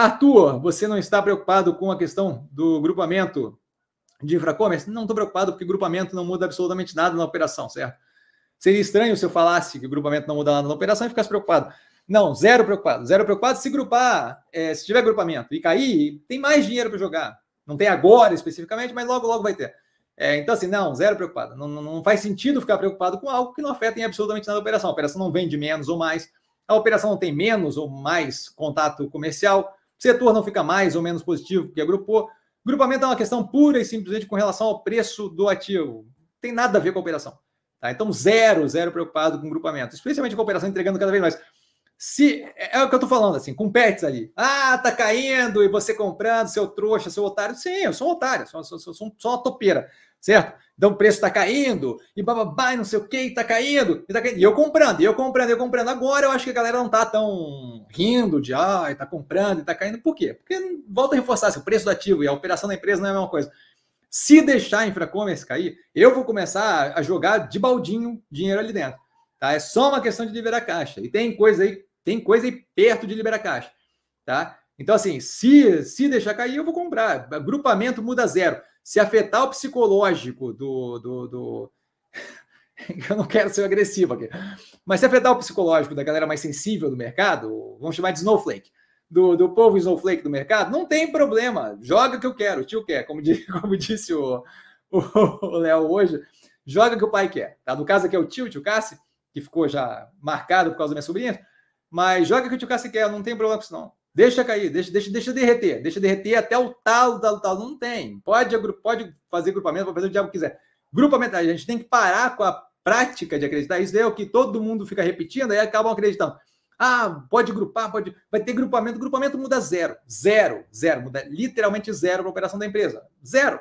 Arthur, você não está preocupado com a questão do grupamento de infracommerce? Não estou preocupado, porque grupamento não muda absolutamente nada na operação, certo? Seria estranho se eu falasse que o grupamento não muda nada na operação e ficasse preocupado. Não, zero preocupado. Zero preocupado se grupar, é, se tiver grupamento e cair, tem mais dinheiro para jogar. Não tem agora especificamente, mas logo, logo vai ter. É, então, assim, não, zero preocupado. Não, não, não, faz sentido ficar preocupado com algo que não afeta em absolutamente nada a operação. A operação não vende menos ou mais, a operação não tem menos ou mais contato comercial, Setor não fica mais ou menos positivo porque agrupou. Grupamento é uma questão pura e simplesmente com relação ao preço do ativo. tem nada a ver com a operação. Tá? Então, zero, zero preocupado com grupamento. Especialmente com a operação entregando cada vez mais. Se é, é o que eu tô falando, assim, com pets ali. Ah, tá caindo e você comprando, seu trouxa, seu otário. Sim, eu sou um otário, sou, sou, sou, sou uma topeira, certo? Então o preço tá caindo e bababá, e não sei o que, tá caindo, e tá caindo. E eu comprando, e eu comprando, e eu comprando. Agora eu acho que a galera não tá tão rindo de ai, ah, tá comprando e tá caindo. Por quê? Porque volta a reforçar, assim, o preço do ativo e a operação da empresa não é a mesma coisa. Se deixar a infracommerce cair, eu vou começar a jogar de baldinho dinheiro ali dentro. Tá? É só uma questão de liberar a caixa. E tem coisa aí tem coisa aí perto de libera caixa, tá? Então, assim, se, se deixar cair, eu vou comprar. Agrupamento muda zero. Se afetar o psicológico do. do, do... eu não quero ser agressivo aqui. Mas se afetar o psicológico da galera mais sensível do mercado, vamos chamar de snowflake, do, do povo snowflake do mercado, não tem problema. Joga o que eu quero, o tio quer, como, de, como disse o Léo hoje. Joga o que o pai quer. Tá? No caso aqui é o tio, o tio Cassi, que ficou já marcado por causa da minha sobrinha. Mas joga que o Tio se quer, não tem problema com isso, não. Deixa cair, deixa, deixa, deixa derreter, deixa derreter até o talo da talo. Não tem. Pode, pode fazer grupamento, pode fazer o diabo que quiser. Grupamento, a gente tem que parar com a prática de acreditar. Isso é o que todo mundo fica repetindo, aí acabam acreditando. Ah, pode grupar, pode. Vai ter grupamento. Grupamento muda zero. Zero, zero. Muda literalmente zero para operação da empresa. Zero.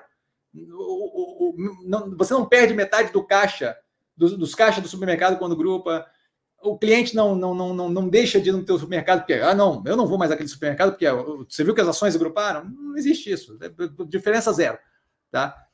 O, o, o, não, você não perde metade do caixa, dos, dos caixas do supermercado quando grupa o cliente não, não, não, não, não deixa de ir no teu supermercado, porque, ah, não, eu não vou mais àquele supermercado, porque ah, você viu que as ações agruparam? Não existe isso. É, é, diferença zero. Tá?